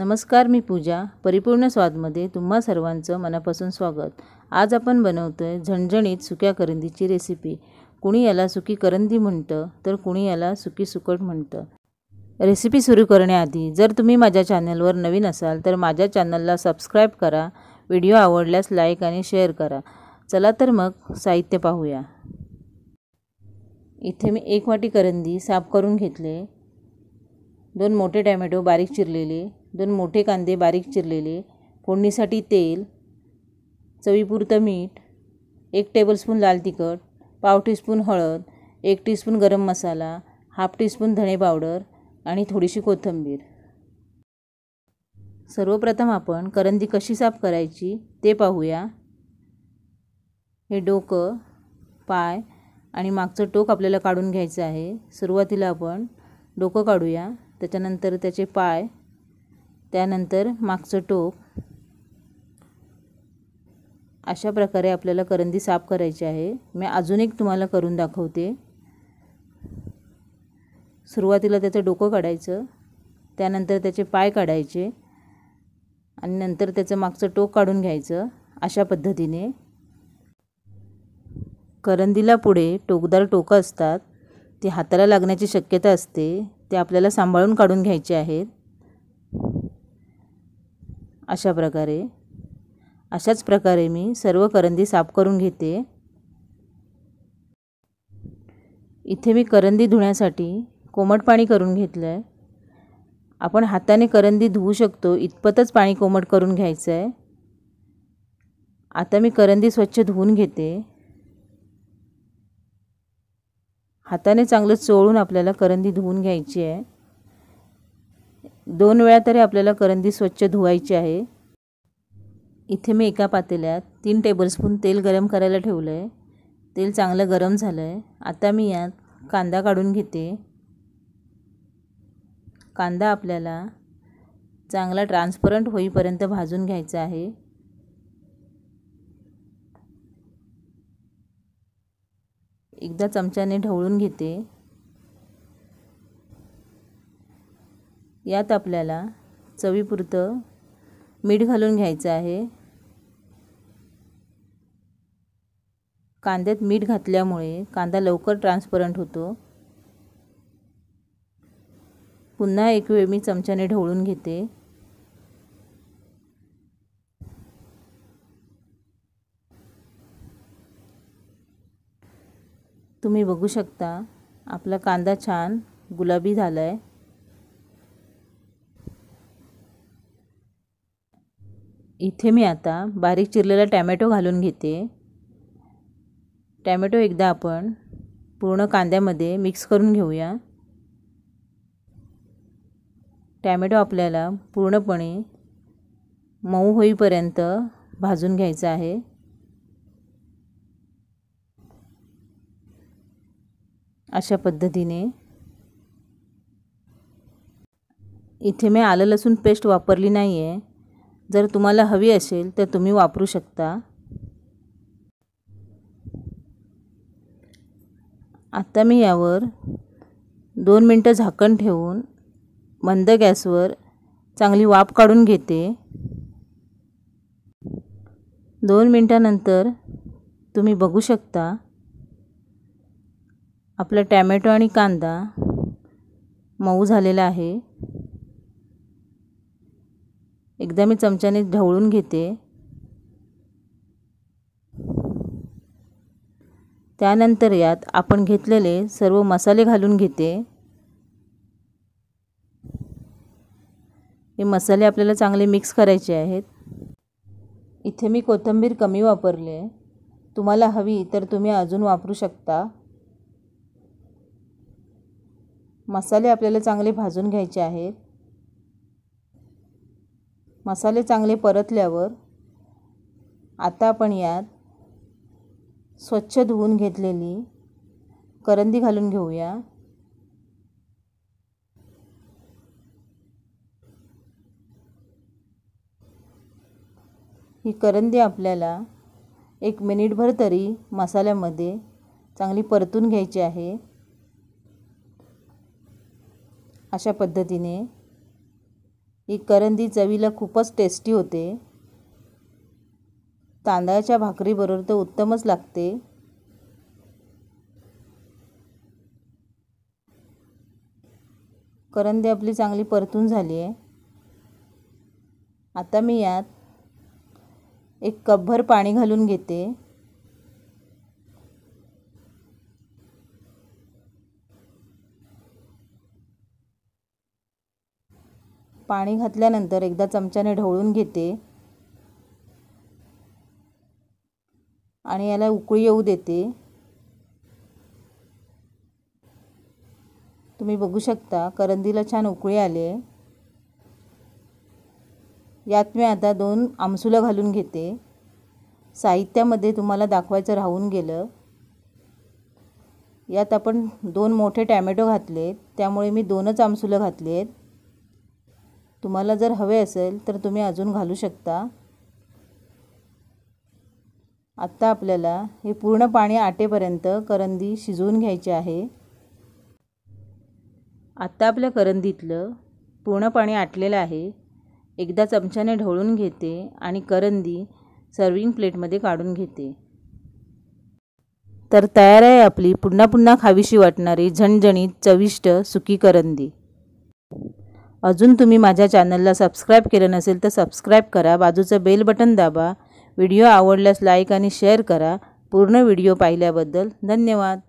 नमस्कार मी पूजा परिपूर्ण स्वादमध्ये तुम्हा सर्वांचं मनापासून स्वागत आज आपण बनवतो आहे झणझणीत सुक्या करंदीची रेसिपी कुणी याला सुकी करंदी म्हणतं तर कुणी याला सुकी सुकट म्हणतं रेसिपी सुरू करण्याआधी जर तुम्ही माझ्या चॅनलवर नवीन असाल तर माझ्या चॅनलला सबस्क्राईब करा व्हिडिओ आवडल्यास लाईक आणि शेअर करा चला तर मग साहित्य पाहूया इथे मी एक वाटी करंदी साफ करून घेतले दोन मोठे टॅमॅटो बारीक चिरलेले दोन मोठे कांदे बारीक चिरलेले फोडणीसाठी तेल चवीपुरतं मीठ एक टेबलस्पून लाल तिखट पाव टीस्पून हळद एक teaspoon garam masala half teaspoon धणे पावडर आणि थोडीशी कोथिंबीर सर्वप्रथम आपण करंदी कशी साफ करायची ते पाहूया हे डोकं पाय आणि मागचं टोक आपल्याला काढून घ्यायचं आहे सुरुवातीला आपण डोकं काढूया त्याच्यानंतर त्याचे पाय त्यानंतर मागचं टोक अशा प्रकारे आपल्याला करंदी साफ करायची आहे मी अजून एक तुम्हाला करून दाखवते सुरुवातीला त्याचं डोकं काढायचं त्यानंतर त्याचे पाय काढायचे आणि नंतर त्याचं मागचं टोक काढून घ्यायचं अशा पद्धतीने करंदीला पुढे टोकदार टोकं असतात ती हाताला लागण्याची शक्यता असते ते आपल्याला सांभाळून काढून घ्यायचे आहेत अशा प्रकारे अशाच प्रकारे मी सर्व करंदी साफ करून घेते इथे मी करंदी धुण्यासाठी कोमट पाणी करून घेतलं आहे आपण हाताने करंदी धुवू शकतो इतपतच पाणी कोमट करून घ्यायचं आहे आता मी करंदी स्वच्छ धुवून घेते हाताने चांगलं चोळून आपल्याला करंदी धुवून घ्यायची आहे दोन वेळा तरी आपल्याला करंदी स्वच्छ धुवायची आहे इथे मी एका पातेल्यात तीन टेबलस्पून तेल गरम करायला ठेवलं आहे तेल चांगलं गरम झालं आहे आता मी यात कांदा काढून घेते कांदा आपल्याला चांगला ट्रान्सपरंट होईपर्यंत भाजून घ्यायचा आहे एकदा चमच्याने ढवळून घेते यात आपल्याला चवीपुरतं मीठ घालून घ्यायचं आहे कांद्यात मीठ घातल्यामुळे कांदा लवकर ट्रान्सपरंट होतो पुन्हा एक वेळ मी चमच्याने ढवळून घेते तुम्ही बघू शकता आपला कांदा छान गुलाबी झाला आहे इथे मी आता बारीक चिरलेला टॅमॅटो घालून घेते टॅमॅटो एकदा आपण पूर्ण कांद्यामध्ये मिक्स करून घेऊया टॅमॅटो आपल्याला पूर्णपणे मऊ होईपर्यंत भाजून घ्यायचं आहे अशा पद्धतीने इथे मी आलं लसूण पेस्ट वापरली नाही आहे जर तुम्हाला हवी असेल तर तुम्ही वापरू शकता आता मी यावर दोन मिनटं झाकण ठेवून मंद गॅसवर चांगली वाप काढून घेते दोन मिनटानंतर तुम्ही बघू शकता आपला टॅमॅटो आणि कांदा मऊ झालेला आहे एकदा मी चमच्याने ढवळून घेते त्यानंतर यात आपण घेतलेले सर्व मसाले घालून घेते हे मसाले आपल्याला चांगले मिक्स करायचे आहेत इथे मी कोथिंबीर कमी वापरले तुम्हाला हवी तर तुम्ही अजून वापरू शकता मसाले आपल्याला चांगले भाजून घ्यायचे आहेत मसाले चांगले परतल्यावर आता आपण यात स्वच्छ धुवून घेतलेली करंदी घालून घेऊया ही करंदी आपल्याला एक मिनिटभर तरी मसाल्यामध्ये चांगली परतून घ्यायची आहे अशा पद्धतीने ही करंदी चवीला खूपच टेस्टी होते तांदळाच्या भाकरीबरोबर तर उत्तमच लागते करंदी आपली चांगली परतून झाली आहे आता मी यात एक कपभर पाणी घालून घेते पाणी घातल्यानंतर एकदा चमच्याने ढवळून घेते आणि याला उकळी येऊ देते तुम्ही बघू शकता करंदीला छान उकळी आले यात मी आता दोन आमसुलं घालून घेते साहित्यामध्ये तुम्हाला दाखवायचं राहून गेलं यात आपण दोन मोठे टॅमॅटो घातले त्यामुळे मी दोनच आमसुलं घातले आहेत तुम्हाला जर हवे असेल तर तुम्ही अजून घालू शकता आत्ता आपल्याला हे पूर्ण पाणी आटेपर्यंत करंदी शिजवून घ्यायची आहे आत्ता आपल्या करंदीतलं पूर्ण पाणी आटलेलं आहे एकदा चमच्याने ढवळून घेते आणि करंदी सर्विंग प्लेटमध्ये काढून घेते तर तयार आहे आपली पुन्हा पुन्हा खावीशी वाटणारी झणझणीत चविष्ट सुकी करंदी अजून तुम्ही माझ्या चॅनलला सबस्क्राईब केलं नसेल तर सबस्क्राईब करा बाजूचं बेल बटन दाबा व्हिडिओ आवडल्यास लाईक आणि शेअर करा पूर्ण व्हिडिओ पाहिल्याबद्दल धन्यवाद